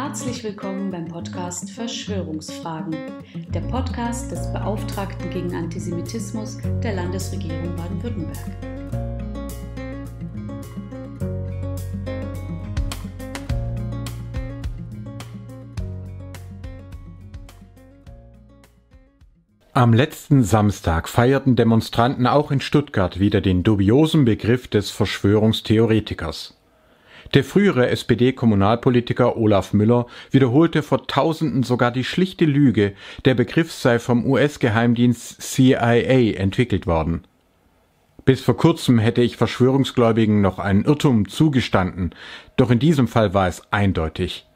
Herzlich willkommen beim Podcast Verschwörungsfragen, der Podcast des Beauftragten gegen Antisemitismus der Landesregierung Baden-Württemberg. Am letzten Samstag feierten Demonstranten auch in Stuttgart wieder den dubiosen Begriff des Verschwörungstheoretikers. Der frühere SPD-Kommunalpolitiker Olaf Müller wiederholte vor Tausenden sogar die schlichte Lüge, der Begriff sei vom US-Geheimdienst CIA entwickelt worden. Bis vor kurzem hätte ich Verschwörungsgläubigen noch einen Irrtum zugestanden, doch in diesem Fall war es eindeutig.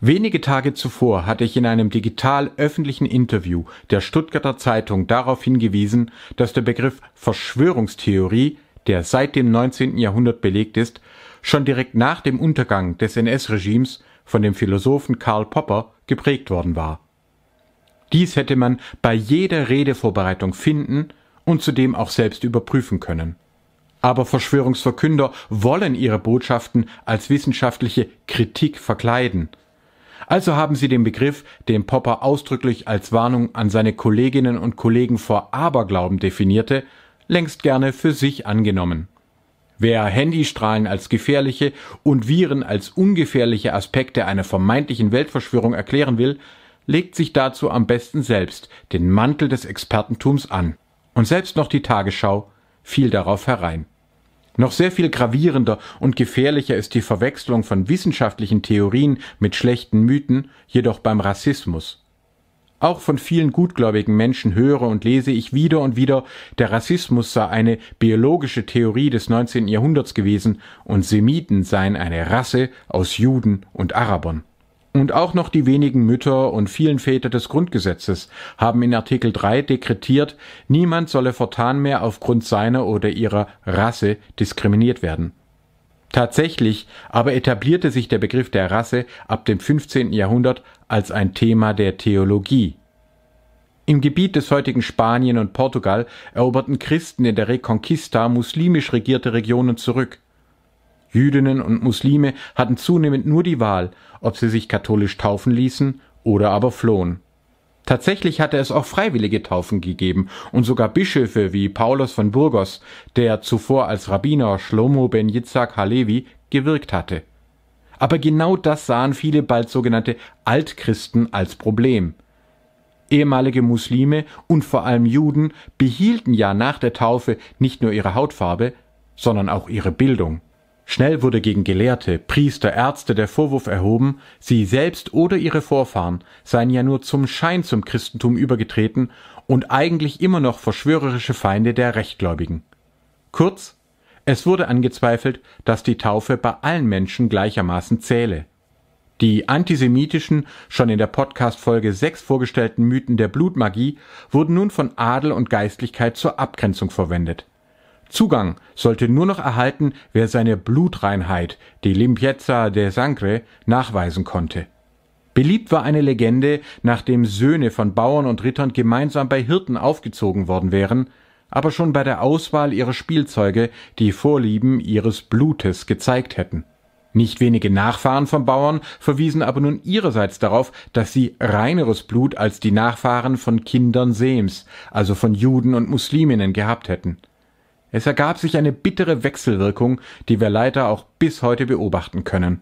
Wenige Tage zuvor hatte ich in einem digital öffentlichen Interview der Stuttgarter Zeitung darauf hingewiesen, dass der Begriff Verschwörungstheorie, der seit dem 19. Jahrhundert belegt ist, schon direkt nach dem Untergang des NS-Regimes von dem Philosophen Karl Popper geprägt worden war. Dies hätte man bei jeder Redevorbereitung finden und zudem auch selbst überprüfen können. Aber Verschwörungsverkünder wollen ihre Botschaften als wissenschaftliche Kritik verkleiden. Also haben sie den Begriff, den Popper ausdrücklich als Warnung an seine Kolleginnen und Kollegen vor Aberglauben definierte, längst gerne für sich angenommen. Wer Handystrahlen als gefährliche und Viren als ungefährliche Aspekte einer vermeintlichen Weltverschwörung erklären will, legt sich dazu am besten selbst den Mantel des Expertentums an. Und selbst noch die Tagesschau fiel darauf herein. Noch sehr viel gravierender und gefährlicher ist die Verwechslung von wissenschaftlichen Theorien mit schlechten Mythen, jedoch beim Rassismus. Auch von vielen gutgläubigen Menschen höre und lese ich wieder und wieder, der Rassismus sei eine biologische Theorie des 19. Jahrhunderts gewesen und Semiten seien eine Rasse aus Juden und Arabern. Und auch noch die wenigen Mütter und vielen Väter des Grundgesetzes haben in Artikel 3 dekretiert, niemand solle fortan mehr aufgrund seiner oder ihrer Rasse diskriminiert werden. Tatsächlich aber etablierte sich der Begriff der Rasse ab dem 15. Jahrhundert als ein Thema der Theologie. Im Gebiet des heutigen Spanien und Portugal eroberten Christen in der Reconquista muslimisch regierte Regionen zurück. Jüdinnen und Muslime hatten zunehmend nur die Wahl, ob sie sich katholisch taufen ließen oder aber flohen. Tatsächlich hatte es auch freiwillige Taufen gegeben und sogar Bischöfe wie Paulus von Burgos, der zuvor als Rabbiner Shlomo ben Yitzhak Halevi gewirkt hatte. Aber genau das sahen viele bald sogenannte Altchristen als Problem. Ehemalige Muslime und vor allem Juden behielten ja nach der Taufe nicht nur ihre Hautfarbe, sondern auch ihre Bildung. Schnell wurde gegen Gelehrte, Priester, Ärzte der Vorwurf erhoben, sie selbst oder ihre Vorfahren seien ja nur zum Schein zum Christentum übergetreten und eigentlich immer noch verschwörerische Feinde der Rechtgläubigen. Kurz, es wurde angezweifelt, dass die Taufe bei allen Menschen gleichermaßen zähle. Die antisemitischen, schon in der Podcast Folge 6 vorgestellten Mythen der Blutmagie wurden nun von Adel und Geistlichkeit zur Abgrenzung verwendet. Zugang sollte nur noch erhalten, wer seine Blutreinheit, die Limpiezza de Sangre, nachweisen konnte. Beliebt war eine Legende, nachdem Söhne von Bauern und Rittern gemeinsam bei Hirten aufgezogen worden wären, aber schon bei der Auswahl ihrer Spielzeuge die Vorlieben ihres Blutes gezeigt hätten. Nicht wenige Nachfahren von Bauern verwiesen aber nun ihrerseits darauf, dass sie reineres Blut als die Nachfahren von Kindern Sems, also von Juden und Musliminnen, gehabt hätten. Es ergab sich eine bittere Wechselwirkung, die wir leider auch bis heute beobachten können.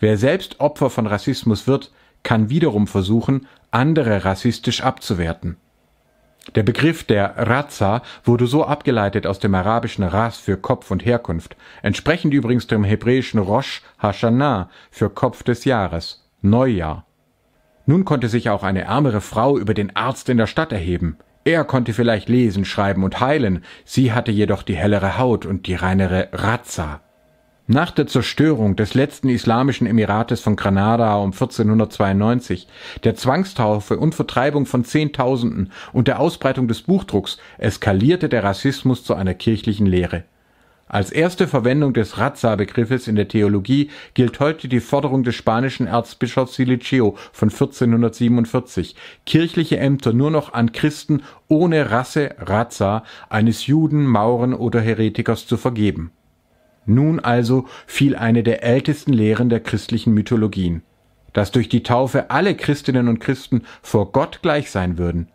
Wer selbst Opfer von Rassismus wird, kann wiederum versuchen, andere rassistisch abzuwerten. Der Begriff der Raza wurde so abgeleitet aus dem arabischen Ras für Kopf und Herkunft, entsprechend übrigens dem hebräischen Rosh Hashanah für Kopf des Jahres, Neujahr. Nun konnte sich auch eine ärmere Frau über den Arzt in der Stadt erheben. Er konnte vielleicht lesen, schreiben und heilen, sie hatte jedoch die hellere Haut und die reinere Razza. Nach der Zerstörung des letzten islamischen Emirates von Granada um 1492, der Zwangstaufe und Vertreibung von Zehntausenden und der Ausbreitung des Buchdrucks eskalierte der Rassismus zu einer kirchlichen Lehre. Als erste Verwendung des Razza-Begriffes in der Theologie gilt heute die Forderung des spanischen Erzbischofs Silicio von 1447, kirchliche Ämter nur noch an Christen ohne Rasse Razza eines Juden, Mauren oder Heretikers zu vergeben nun also fiel eine der ältesten Lehren der christlichen Mythologien, dass durch die Taufe alle Christinnen und Christen vor Gott gleich sein würden.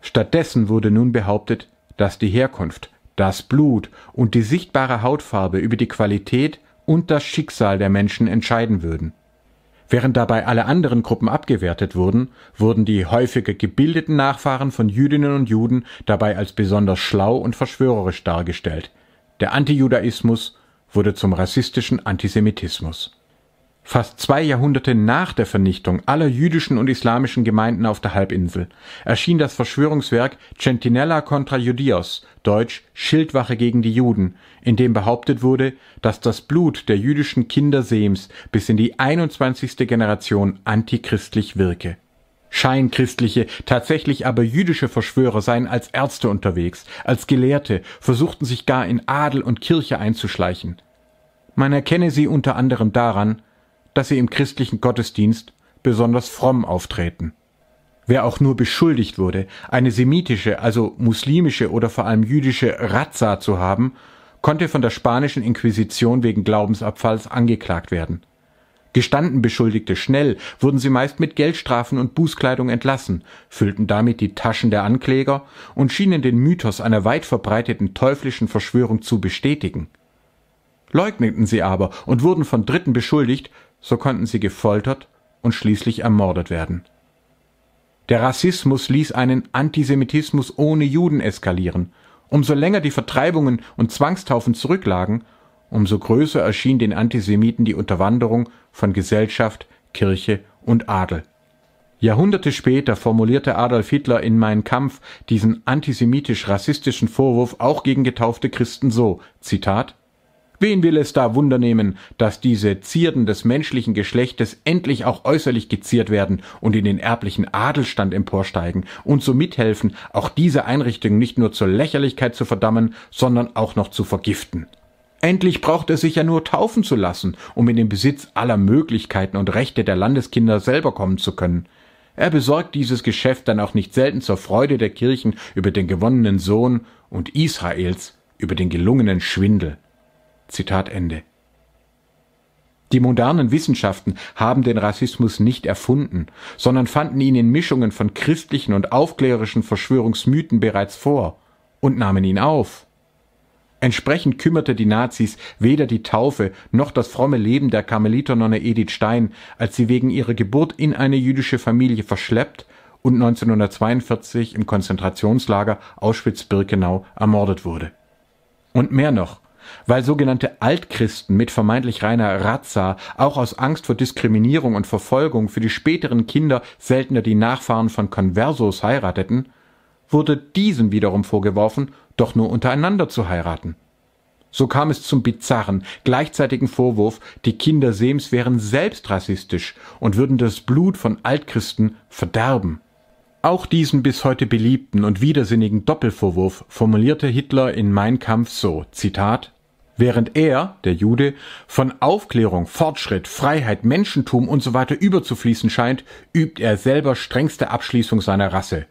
Stattdessen wurde nun behauptet, dass die Herkunft, das Blut und die sichtbare Hautfarbe über die Qualität und das Schicksal der Menschen entscheiden würden. Während dabei alle anderen Gruppen abgewertet wurden, wurden die häufiger gebildeten Nachfahren von Jüdinnen und Juden dabei als besonders schlau und verschwörerisch dargestellt. Der Antijudaismus wurde zum rassistischen Antisemitismus. Fast zwei Jahrhunderte nach der Vernichtung aller jüdischen und islamischen Gemeinden auf der Halbinsel erschien das Verschwörungswerk Centinella contra Judios, deutsch Schildwache gegen die Juden, in dem behauptet wurde, dass das Blut der jüdischen Kinder Sems bis in die 21. Generation antichristlich wirke. Scheinchristliche, tatsächlich aber jüdische Verschwörer seien als Ärzte unterwegs, als Gelehrte, versuchten sich gar in Adel und Kirche einzuschleichen. Man erkenne sie unter anderem daran, dass sie im christlichen Gottesdienst besonders fromm auftreten. Wer auch nur beschuldigt wurde, eine semitische, also muslimische oder vor allem jüdische Razza zu haben, konnte von der spanischen Inquisition wegen Glaubensabfalls angeklagt werden. Gestanden Beschuldigte schnell, wurden sie meist mit Geldstrafen und Bußkleidung entlassen, füllten damit die Taschen der Ankläger und schienen den Mythos einer weit verbreiteten teuflischen Verschwörung zu bestätigen leugneten sie aber und wurden von Dritten beschuldigt, so konnten sie gefoltert und schließlich ermordet werden. Der Rassismus ließ einen Antisemitismus ohne Juden eskalieren. Umso länger die Vertreibungen und Zwangstaufen zurücklagen, umso größer erschien den Antisemiten die Unterwanderung von Gesellschaft, Kirche und Adel. Jahrhunderte später formulierte Adolf Hitler in Mein Kampf diesen antisemitisch-rassistischen Vorwurf auch gegen getaufte Christen so, Zitat, Wen will es da Wunder nehmen, dass diese Zierden des menschlichen Geschlechtes endlich auch äußerlich geziert werden und in den erblichen Adelstand emporsteigen und so mithelfen, auch diese Einrichtung nicht nur zur Lächerlichkeit zu verdammen, sondern auch noch zu vergiften. Endlich braucht es sich ja nur taufen zu lassen, um in den Besitz aller Möglichkeiten und Rechte der Landeskinder selber kommen zu können. Er besorgt dieses Geschäft dann auch nicht selten zur Freude der Kirchen über den gewonnenen Sohn und Israels über den gelungenen Schwindel. Zitat Ende. Die modernen Wissenschaften haben den Rassismus nicht erfunden, sondern fanden ihn in Mischungen von christlichen und aufklärerischen Verschwörungsmythen bereits vor und nahmen ihn auf. Entsprechend kümmerte die Nazis weder die Taufe noch das fromme Leben der Karmeliternonne Edith Stein, als sie wegen ihrer Geburt in eine jüdische Familie verschleppt und 1942 im Konzentrationslager Auschwitz-Birkenau ermordet wurde. Und mehr noch, weil sogenannte Altchristen mit vermeintlich reiner Razza auch aus Angst vor Diskriminierung und Verfolgung für die späteren Kinder seltener die Nachfahren von Conversos heirateten, wurde diesen wiederum vorgeworfen, doch nur untereinander zu heiraten. So kam es zum bizarren, gleichzeitigen Vorwurf, die Kinder Sems wären selbst rassistisch und würden das Blut von Altchristen verderben. Auch diesen bis heute beliebten und widersinnigen Doppelvorwurf formulierte Hitler in Mein Kampf so, Zitat, während er, der Jude, von Aufklärung, Fortschritt, Freiheit, Menschentum usw. So weiter überzufließen scheint, übt er selber strengste Abschließung seiner Rasse.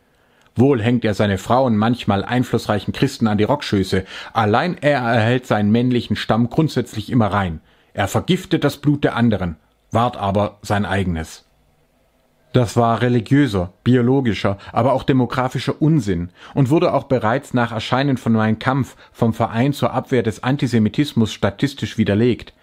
Wohl hängt er seine Frauen manchmal einflussreichen Christen an die Rockschöße, allein er erhält seinen männlichen Stamm grundsätzlich immer rein. Er vergiftet das Blut der anderen, wahrt aber sein eigenes. Das war religiöser, biologischer, aber auch demografischer Unsinn und wurde auch bereits nach Erscheinen von Mein Kampf vom Verein zur Abwehr des Antisemitismus statistisch widerlegt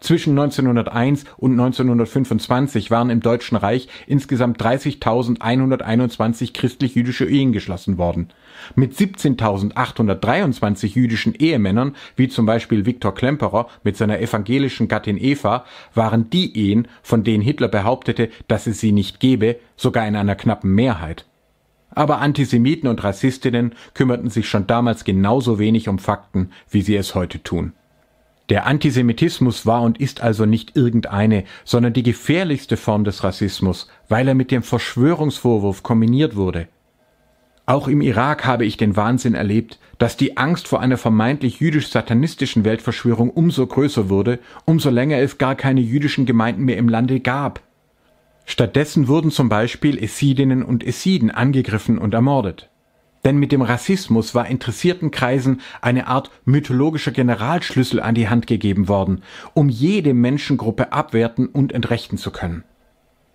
zwischen 1901 und 1925 waren im Deutschen Reich insgesamt 30.121 christlich-jüdische Ehen geschlossen worden. Mit 17.823 jüdischen Ehemännern, wie zum Beispiel Viktor Klemperer mit seiner evangelischen Gattin Eva, waren die Ehen, von denen Hitler behauptete, dass es sie nicht gebe, sogar in einer knappen Mehrheit. Aber Antisemiten und Rassistinnen kümmerten sich schon damals genauso wenig um Fakten, wie sie es heute tun. Der Antisemitismus war und ist also nicht irgendeine, sondern die gefährlichste Form des Rassismus, weil er mit dem Verschwörungsvorwurf kombiniert wurde. Auch im Irak habe ich den Wahnsinn erlebt, dass die Angst vor einer vermeintlich jüdisch-satanistischen Weltverschwörung umso größer wurde, umso länger es gar keine jüdischen Gemeinden mehr im Lande gab. Stattdessen wurden zum Beispiel Essidinnen und Essiden angegriffen und ermordet. Denn mit dem Rassismus war interessierten Kreisen eine Art mythologischer Generalschlüssel an die Hand gegeben worden, um jede Menschengruppe abwerten und entrechten zu können.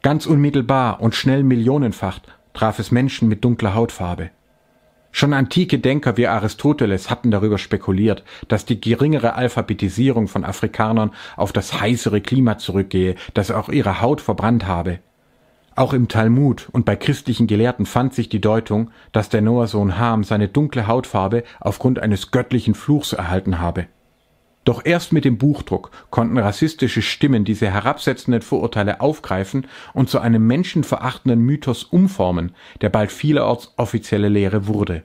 Ganz unmittelbar und schnell millionenfach traf es Menschen mit dunkler Hautfarbe. Schon antike Denker wie Aristoteles hatten darüber spekuliert, dass die geringere Alphabetisierung von Afrikanern auf das heißere Klima zurückgehe, das auch ihre Haut verbrannt habe auch im Talmud und bei christlichen Gelehrten fand sich die Deutung, dass der Noahsohn Ham seine dunkle Hautfarbe aufgrund eines göttlichen Fluchs erhalten habe. Doch erst mit dem Buchdruck konnten rassistische Stimmen diese herabsetzenden Vorurteile aufgreifen und zu einem menschenverachtenden Mythos umformen, der bald vielerorts offizielle Lehre wurde.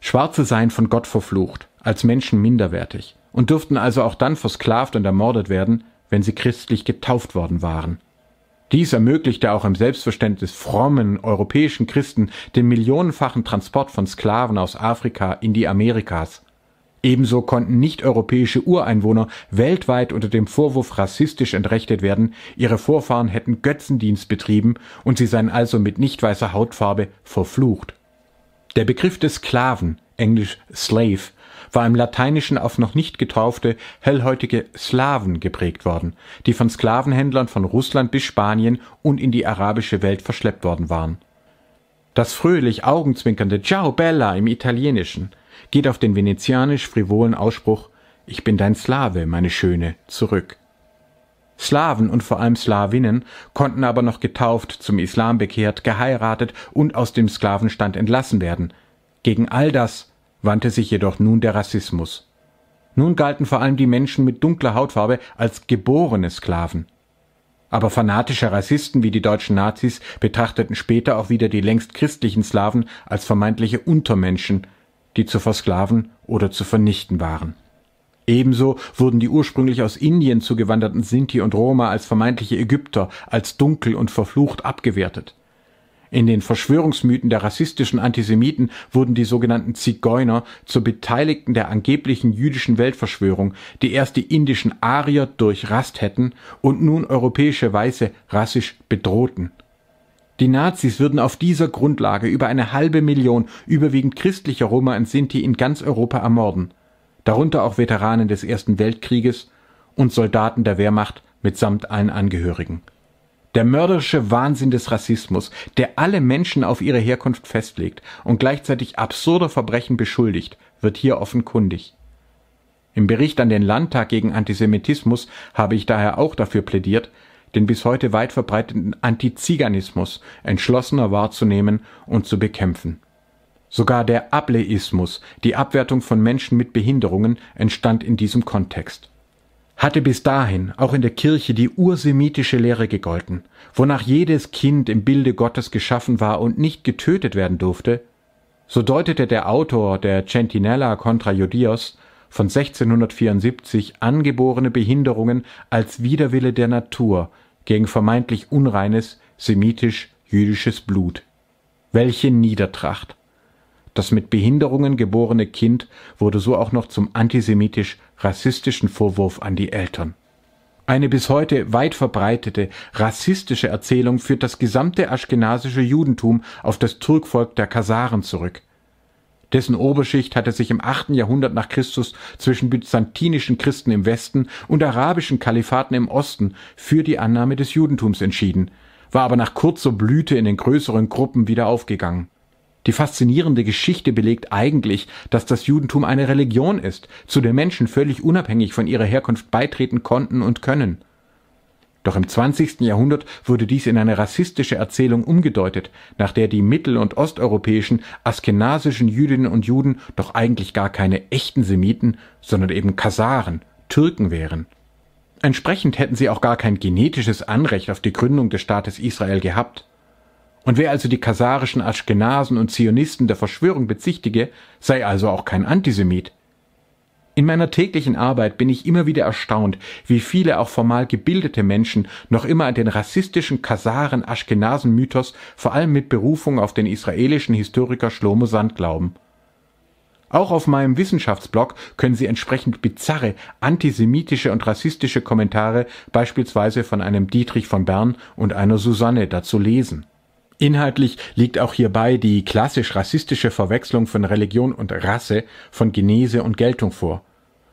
Schwarze seien von Gott verflucht, als Menschen minderwertig und dürften also auch dann versklavt und ermordet werden, wenn sie christlich getauft worden waren. Dies ermöglichte auch im Selbstverständnis frommen europäischen Christen den millionenfachen Transport von Sklaven aus Afrika in die Amerikas. Ebenso konnten nicht-europäische Ureinwohner weltweit unter dem Vorwurf rassistisch entrechtet werden, ihre Vorfahren hätten Götzendienst betrieben und sie seien also mit nicht weißer Hautfarbe verflucht. Der Begriff des Sklaven, englisch slave, war im Lateinischen auf noch nicht getaufte, hellhäutige Slaven geprägt worden, die von Sklavenhändlern von Russland bis Spanien und in die arabische Welt verschleppt worden waren. Das fröhlich augenzwinkernde Ciao Bella im Italienischen geht auf den venezianisch-frivolen Ausspruch Ich bin dein Slave, meine Schöne, zurück. Slaven und vor allem Slawinnen konnten aber noch getauft, zum Islam bekehrt, geheiratet und aus dem Sklavenstand entlassen werden. Gegen all das wandte sich jedoch nun der Rassismus. Nun galten vor allem die Menschen mit dunkler Hautfarbe als geborene Sklaven. Aber fanatische Rassisten wie die deutschen Nazis betrachteten später auch wieder die längst christlichen Sklaven als vermeintliche Untermenschen, die zu versklaven oder zu vernichten waren. Ebenso wurden die ursprünglich aus Indien zugewanderten Sinti und Roma als vermeintliche Ägypter, als dunkel und verflucht abgewertet. In den Verschwörungsmythen der rassistischen Antisemiten wurden die sogenannten Zigeuner zu Beteiligten der angeblichen jüdischen Weltverschwörung, die erst die indischen Arier durchrast hätten und nun europäische Weiße rassisch bedrohten. Die Nazis würden auf dieser Grundlage über eine halbe Million überwiegend christlicher Roma und Sinti in ganz Europa ermorden, darunter auch Veteranen des Ersten Weltkrieges und Soldaten der Wehrmacht mitsamt allen Angehörigen der mörderische Wahnsinn des Rassismus, der alle Menschen auf ihre Herkunft festlegt und gleichzeitig absurder Verbrechen beschuldigt, wird hier offenkundig. Im Bericht an den Landtag gegen Antisemitismus habe ich daher auch dafür plädiert, den bis heute weit verbreiteten Antiziganismus entschlossener wahrzunehmen und zu bekämpfen. Sogar der Ableismus, die Abwertung von Menschen mit Behinderungen, entstand in diesem Kontext hatte bis dahin auch in der Kirche die ursemitische Lehre gegolten, wonach jedes Kind im Bilde Gottes geschaffen war und nicht getötet werden durfte, so deutete der Autor der Centinella contra Judios von 1674 angeborene Behinderungen als Widerwille der Natur gegen vermeintlich unreines semitisch-jüdisches Blut. Welche Niedertracht, das mit Behinderungen geborene Kind wurde so auch noch zum antisemitisch-rassistischen Vorwurf an die Eltern. Eine bis heute weit verbreitete rassistische Erzählung führt das gesamte aschkenasische Judentum auf das Turkvolk der Kasaren zurück. Dessen Oberschicht hatte sich im 8. Jahrhundert nach Christus zwischen byzantinischen Christen im Westen und arabischen Kalifaten im Osten für die Annahme des Judentums entschieden, war aber nach kurzer Blüte in den größeren Gruppen wieder aufgegangen die faszinierende Geschichte belegt eigentlich, dass das Judentum eine Religion ist, zu der Menschen völlig unabhängig von ihrer Herkunft beitreten konnten und können. Doch im 20. Jahrhundert wurde dies in eine rassistische Erzählung umgedeutet, nach der die mittel- und osteuropäischen, askenasischen Jüdinnen und Juden doch eigentlich gar keine echten Semiten, sondern eben Kasaren, Türken wären. Entsprechend hätten sie auch gar kein genetisches Anrecht auf die Gründung des Staates Israel gehabt. Und wer also die kasarischen Aschkenasen und Zionisten der Verschwörung bezichtige, sei also auch kein Antisemit. In meiner täglichen Arbeit bin ich immer wieder erstaunt, wie viele auch formal gebildete Menschen noch immer an den rassistischen Kasaren-Aschkenasen-Mythos vor allem mit Berufung auf den israelischen Historiker Shlomo Sand glauben. Auch auf meinem Wissenschaftsblog können Sie entsprechend bizarre antisemitische und rassistische Kommentare beispielsweise von einem Dietrich von Bern und einer Susanne dazu lesen. Inhaltlich liegt auch hierbei die klassisch rassistische Verwechslung von Religion und Rasse, von Genese und Geltung vor.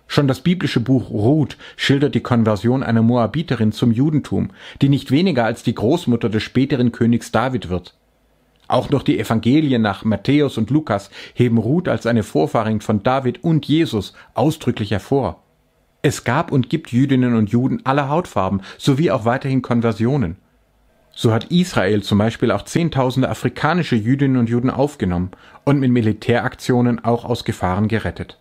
Schon das biblische Buch Ruth schildert die Konversion einer Moabiterin zum Judentum, die nicht weniger als die Großmutter des späteren Königs David wird. Auch noch die Evangelien nach Matthäus und Lukas heben Ruth als eine Vorfahrin von David und Jesus ausdrücklich hervor. Es gab und gibt Jüdinnen und Juden aller Hautfarben sowie auch weiterhin Konversionen. So hat Israel zum Beispiel auch Zehntausende afrikanische Jüdinnen und Juden aufgenommen und mit Militäraktionen auch aus Gefahren gerettet.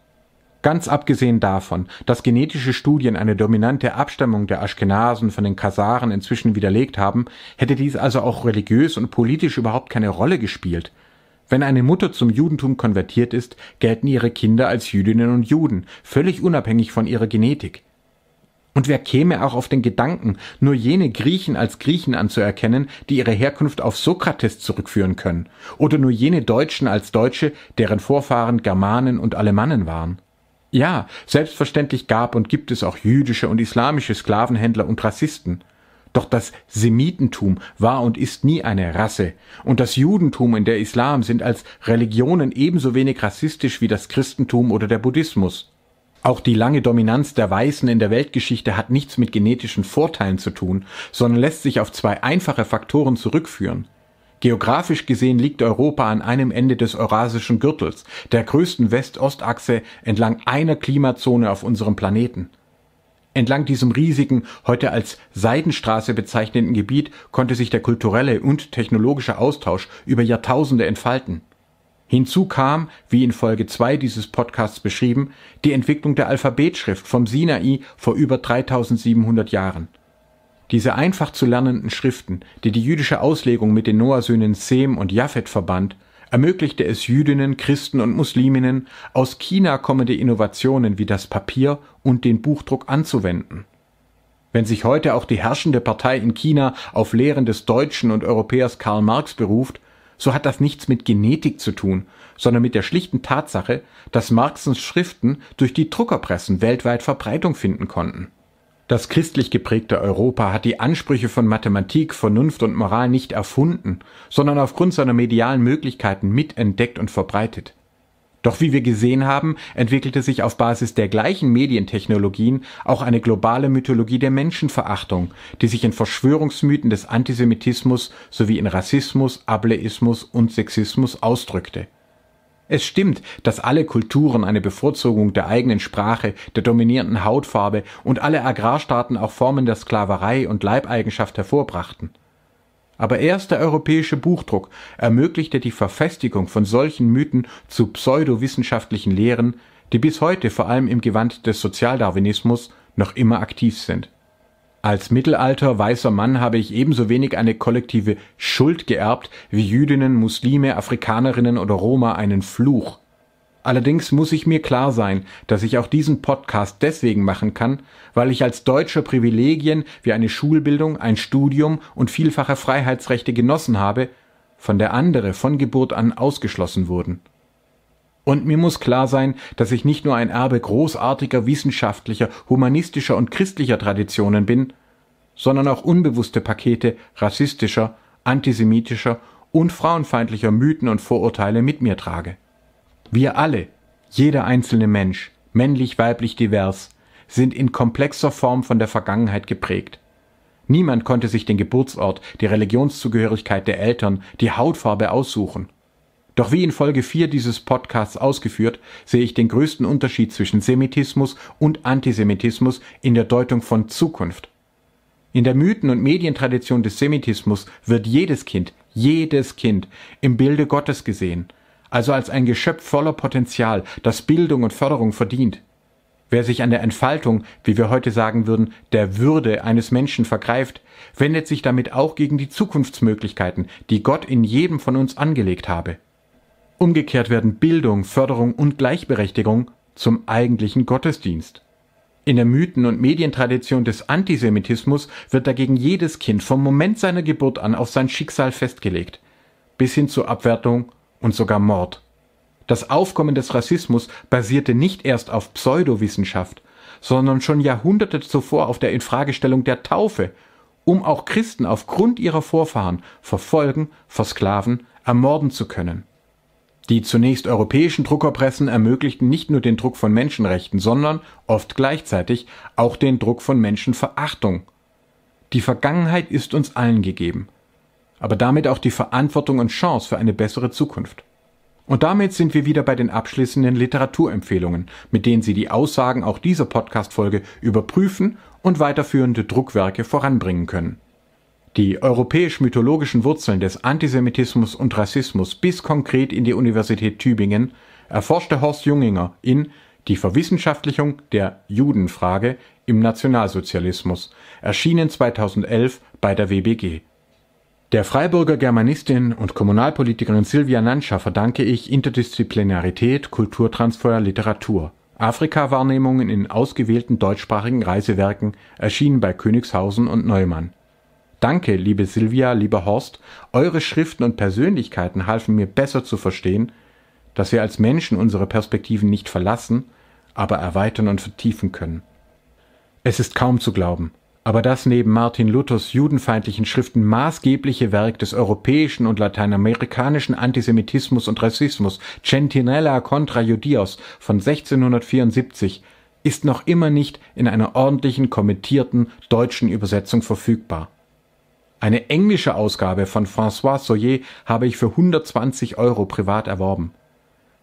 Ganz abgesehen davon, dass genetische Studien eine dominante Abstammung der Aschkenasen von den Kasaren inzwischen widerlegt haben, hätte dies also auch religiös und politisch überhaupt keine Rolle gespielt. Wenn eine Mutter zum Judentum konvertiert ist, gelten ihre Kinder als Jüdinnen und Juden, völlig unabhängig von ihrer Genetik. Und wer käme auch auf den Gedanken, nur jene Griechen als Griechen anzuerkennen, die ihre Herkunft auf Sokrates zurückführen können, oder nur jene Deutschen als Deutsche, deren Vorfahren Germanen und Alemannen waren? Ja, selbstverständlich gab und gibt es auch jüdische und islamische Sklavenhändler und Rassisten. Doch das Semitentum war und ist nie eine Rasse, und das Judentum und der Islam sind als Religionen ebenso wenig rassistisch wie das Christentum oder der Buddhismus. Auch die lange Dominanz der Weißen in der Weltgeschichte hat nichts mit genetischen Vorteilen zu tun, sondern lässt sich auf zwei einfache Faktoren zurückführen. Geografisch gesehen liegt Europa an einem Ende des Eurasischen Gürtels, der größten West-Ost-Achse entlang einer Klimazone auf unserem Planeten. Entlang diesem riesigen, heute als Seidenstraße bezeichneten Gebiet konnte sich der kulturelle und technologische Austausch über Jahrtausende entfalten. Hinzu kam, wie in Folge 2 dieses Podcasts beschrieben, die Entwicklung der Alphabetschrift vom Sinai vor über 3700 Jahren. Diese einfach zu lernenden Schriften, die die jüdische Auslegung mit den Noah-Söhnen Sem und Japhet verband, ermöglichte es Jüdinnen, Christen und Musliminnen, aus China kommende Innovationen wie das Papier und den Buchdruck anzuwenden. Wenn sich heute auch die herrschende Partei in China auf Lehren des Deutschen und Europäers Karl Marx beruft, so hat das nichts mit Genetik zu tun, sondern mit der schlichten Tatsache, dass Marxens Schriften durch die Druckerpressen weltweit Verbreitung finden konnten. Das christlich geprägte Europa hat die Ansprüche von Mathematik, Vernunft und Moral nicht erfunden, sondern aufgrund seiner medialen Möglichkeiten mitentdeckt und verbreitet doch wie wir gesehen haben, entwickelte sich auf Basis der gleichen Medientechnologien auch eine globale Mythologie der Menschenverachtung, die sich in Verschwörungsmythen des Antisemitismus sowie in Rassismus, Ableismus und Sexismus ausdrückte. Es stimmt, dass alle Kulturen eine Bevorzugung der eigenen Sprache, der dominierenden Hautfarbe und alle Agrarstaaten auch Formen der Sklaverei und Leibeigenschaft hervorbrachten. Aber erst der europäische Buchdruck ermöglichte die Verfestigung von solchen Mythen zu pseudowissenschaftlichen Lehren, die bis heute vor allem im Gewand des Sozialdarwinismus noch immer aktiv sind. Als mittelalter weißer Mann habe ich ebenso wenig eine kollektive Schuld geerbt, wie Jüdinnen, Muslime, Afrikanerinnen oder Roma einen Fluch Allerdings muss ich mir klar sein, dass ich auch diesen Podcast deswegen machen kann, weil ich als Deutscher Privilegien wie eine Schulbildung, ein Studium und vielfache Freiheitsrechte genossen habe, von der andere von Geburt an ausgeschlossen wurden. Und mir muss klar sein, dass ich nicht nur ein Erbe großartiger wissenschaftlicher, humanistischer und christlicher Traditionen bin, sondern auch unbewusste Pakete rassistischer, antisemitischer und frauenfeindlicher Mythen und Vorurteile mit mir trage. Wir alle, jeder einzelne Mensch, männlich, weiblich, divers, sind in komplexer Form von der Vergangenheit geprägt. Niemand konnte sich den Geburtsort, die Religionszugehörigkeit der Eltern, die Hautfarbe aussuchen. Doch wie in Folge 4 dieses Podcasts ausgeführt, sehe ich den größten Unterschied zwischen Semitismus und Antisemitismus in der Deutung von Zukunft. In der Mythen- und Medientradition des Semitismus wird jedes Kind, jedes Kind im Bilde Gottes gesehen also als ein Geschöpf voller Potenzial, das Bildung und Förderung verdient. Wer sich an der Entfaltung, wie wir heute sagen würden, der Würde eines Menschen vergreift, wendet sich damit auch gegen die Zukunftsmöglichkeiten, die Gott in jedem von uns angelegt habe. Umgekehrt werden Bildung, Förderung und Gleichberechtigung zum eigentlichen Gottesdienst. In der Mythen- und Medientradition des Antisemitismus wird dagegen jedes Kind vom Moment seiner Geburt an auf sein Schicksal festgelegt, bis hin zur Abwertung und sogar Mord. Das Aufkommen des Rassismus basierte nicht erst auf Pseudowissenschaft, sondern schon Jahrhunderte zuvor auf der Infragestellung der Taufe, um auch Christen aufgrund ihrer Vorfahren verfolgen, versklaven, ermorden zu können. Die zunächst europäischen Druckerpressen ermöglichten nicht nur den Druck von Menschenrechten, sondern oft gleichzeitig auch den Druck von Menschenverachtung. Die Vergangenheit ist uns allen gegeben aber damit auch die Verantwortung und Chance für eine bessere Zukunft. Und damit sind wir wieder bei den abschließenden Literaturempfehlungen, mit denen Sie die Aussagen auch dieser Podcast-Folge überprüfen und weiterführende Druckwerke voranbringen können. Die europäisch-mythologischen Wurzeln des Antisemitismus und Rassismus bis konkret in die Universität Tübingen erforschte Horst Junginger in Die Verwissenschaftlichung der Judenfrage im Nationalsozialismus, erschienen 2011 bei der WBG. Der Freiburger Germanistin und Kommunalpolitikerin Silvia Nanscher verdanke ich Interdisziplinarität, Kulturtransfer, Literatur. Afrika-Wahrnehmungen in ausgewählten deutschsprachigen Reisewerken erschienen bei Königshausen und Neumann. Danke, liebe Silvia, lieber Horst, eure Schriften und Persönlichkeiten halfen mir besser zu verstehen, dass wir als Menschen unsere Perspektiven nicht verlassen, aber erweitern und vertiefen können. Es ist kaum zu glauben, aber das neben Martin Luthers judenfeindlichen Schriften maßgebliche Werk des europäischen und lateinamerikanischen Antisemitismus und Rassismus Centinella contra Judios von 1674 ist noch immer nicht in einer ordentlichen kommentierten deutschen Übersetzung verfügbar. Eine englische Ausgabe von François Soyer habe ich für 120 Euro privat erworben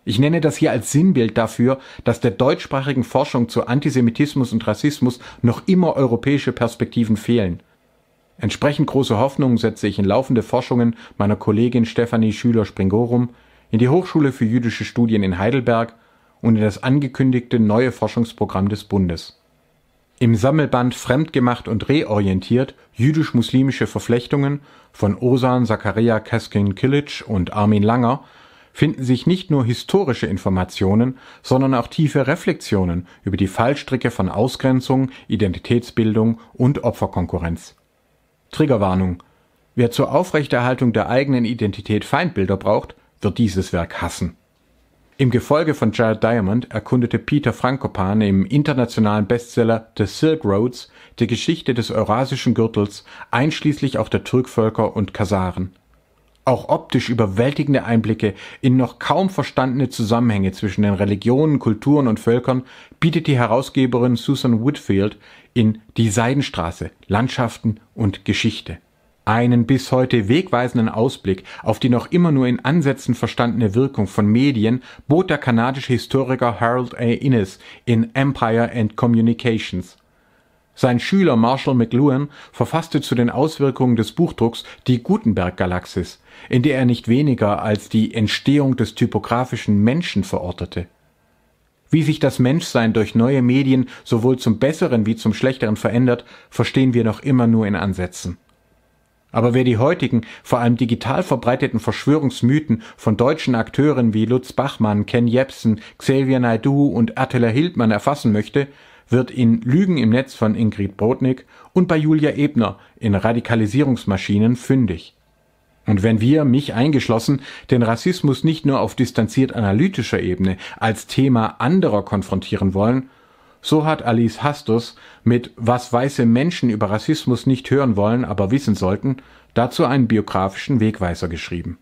ich nenne das hier als Sinnbild dafür, dass der deutschsprachigen Forschung zu Antisemitismus und Rassismus noch immer europäische Perspektiven fehlen. Entsprechend große Hoffnungen setze ich in laufende Forschungen meiner Kollegin Stefanie Schüler-Springorum, in die Hochschule für jüdische Studien in Heidelberg und in das angekündigte neue Forschungsprogramm des Bundes. Im Sammelband Fremdgemacht und reorientiert jüdisch-muslimische Verflechtungen von Osan Zakaria Keskin Kilic und Armin Langer finden sich nicht nur historische Informationen, sondern auch tiefe Reflexionen über die Fallstricke von Ausgrenzung, Identitätsbildung und Opferkonkurrenz. Triggerwarnung. Wer zur Aufrechterhaltung der eigenen Identität Feindbilder braucht, wird dieses Werk hassen. Im Gefolge von Jared Diamond erkundete Peter Frankopan im internationalen Bestseller The Silk Roads die Geschichte des eurasischen Gürtels, einschließlich auch der Türkvölker und Kasaren auch optisch überwältigende Einblicke in noch kaum verstandene Zusammenhänge zwischen den Religionen, Kulturen und Völkern bietet die Herausgeberin Susan Whitfield in Die Seidenstraße Landschaften und Geschichte einen bis heute wegweisenden Ausblick auf die noch immer nur in Ansätzen verstandene Wirkung von Medien bot der kanadische Historiker Harold A. Innes in Empire and Communications sein Schüler Marshall McLuhan verfasste zu den Auswirkungen des Buchdrucks die Gutenberg-Galaxis, in der er nicht weniger als die Entstehung des typografischen Menschen verortete. Wie sich das Menschsein durch neue Medien sowohl zum Besseren wie zum Schlechteren verändert, verstehen wir noch immer nur in Ansätzen. Aber wer die heutigen, vor allem digital verbreiteten Verschwörungsmythen von deutschen Akteuren wie Lutz Bachmann, Ken Jebsen, Xavier Naidoo und Attila Hildmann erfassen möchte, wird in Lügen im Netz von Ingrid Brodnik und bei Julia Ebner in Radikalisierungsmaschinen fündig. Und wenn wir, mich eingeschlossen, den Rassismus nicht nur auf distanziert analytischer Ebene als Thema anderer konfrontieren wollen, so hat Alice Hastus mit Was weiße Menschen über Rassismus nicht hören wollen, aber wissen sollten, dazu einen biografischen Wegweiser geschrieben.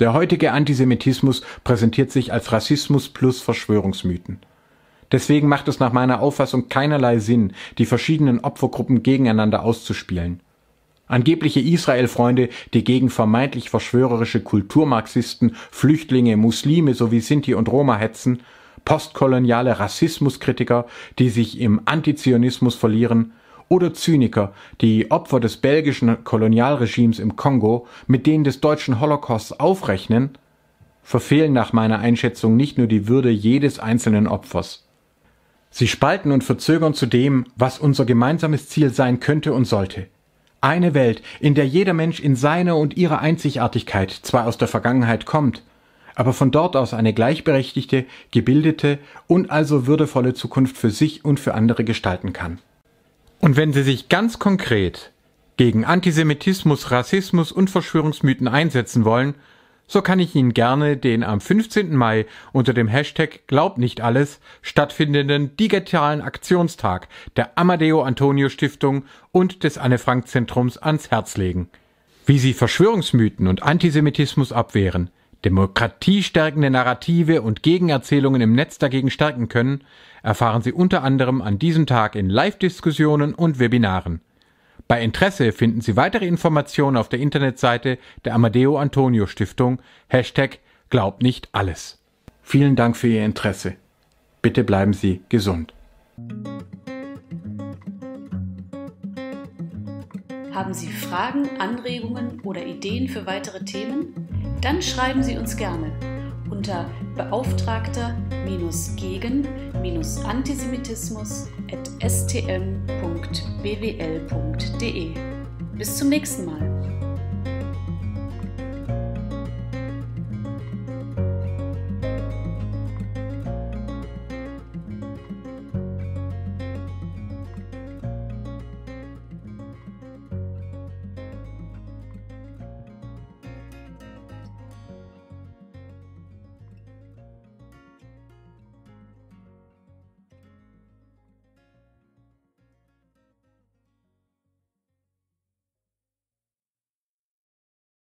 Der heutige Antisemitismus präsentiert sich als Rassismus plus Verschwörungsmythen. Deswegen macht es nach meiner Auffassung keinerlei Sinn, die verschiedenen Opfergruppen gegeneinander auszuspielen. Angebliche Israel-Freunde, die gegen vermeintlich verschwörerische Kulturmarxisten, Flüchtlinge, Muslime sowie Sinti und Roma hetzen, postkoloniale Rassismuskritiker, die sich im Antizionismus verlieren, oder Zyniker, die Opfer des belgischen Kolonialregimes im Kongo mit denen des deutschen Holocausts aufrechnen, verfehlen nach meiner Einschätzung nicht nur die Würde jedes einzelnen Opfers, Sie spalten und verzögern zu dem, was unser gemeinsames Ziel sein könnte und sollte. Eine Welt, in der jeder Mensch in seiner und ihrer Einzigartigkeit zwar aus der Vergangenheit kommt, aber von dort aus eine gleichberechtigte, gebildete und also würdevolle Zukunft für sich und für andere gestalten kann. Und wenn Sie sich ganz konkret gegen Antisemitismus, Rassismus und Verschwörungsmythen einsetzen wollen, so kann ich Ihnen gerne den am 15. Mai unter dem Hashtag Glaub nicht alles stattfindenden digitalen Aktionstag der Amadeo Antonio Stiftung und des Anne Frank Zentrums ans Herz legen. Wie Sie Verschwörungsmythen und Antisemitismus abwehren, demokratiestärkende Narrative und Gegenerzählungen im Netz dagegen stärken können, erfahren Sie unter anderem an diesem Tag in Live-Diskussionen und Webinaren. Bei Interesse finden Sie weitere Informationen auf der Internetseite der Amadeo Antonio Stiftung. Hashtag Glaub nicht alles. Vielen Dank für Ihr Interesse. Bitte bleiben Sie gesund. Haben Sie Fragen, Anregungen oder Ideen für weitere Themen? Dann schreiben Sie uns gerne unter beauftragter-gegen-antisemitismus stm.bwl.de. Bis zum nächsten Mal.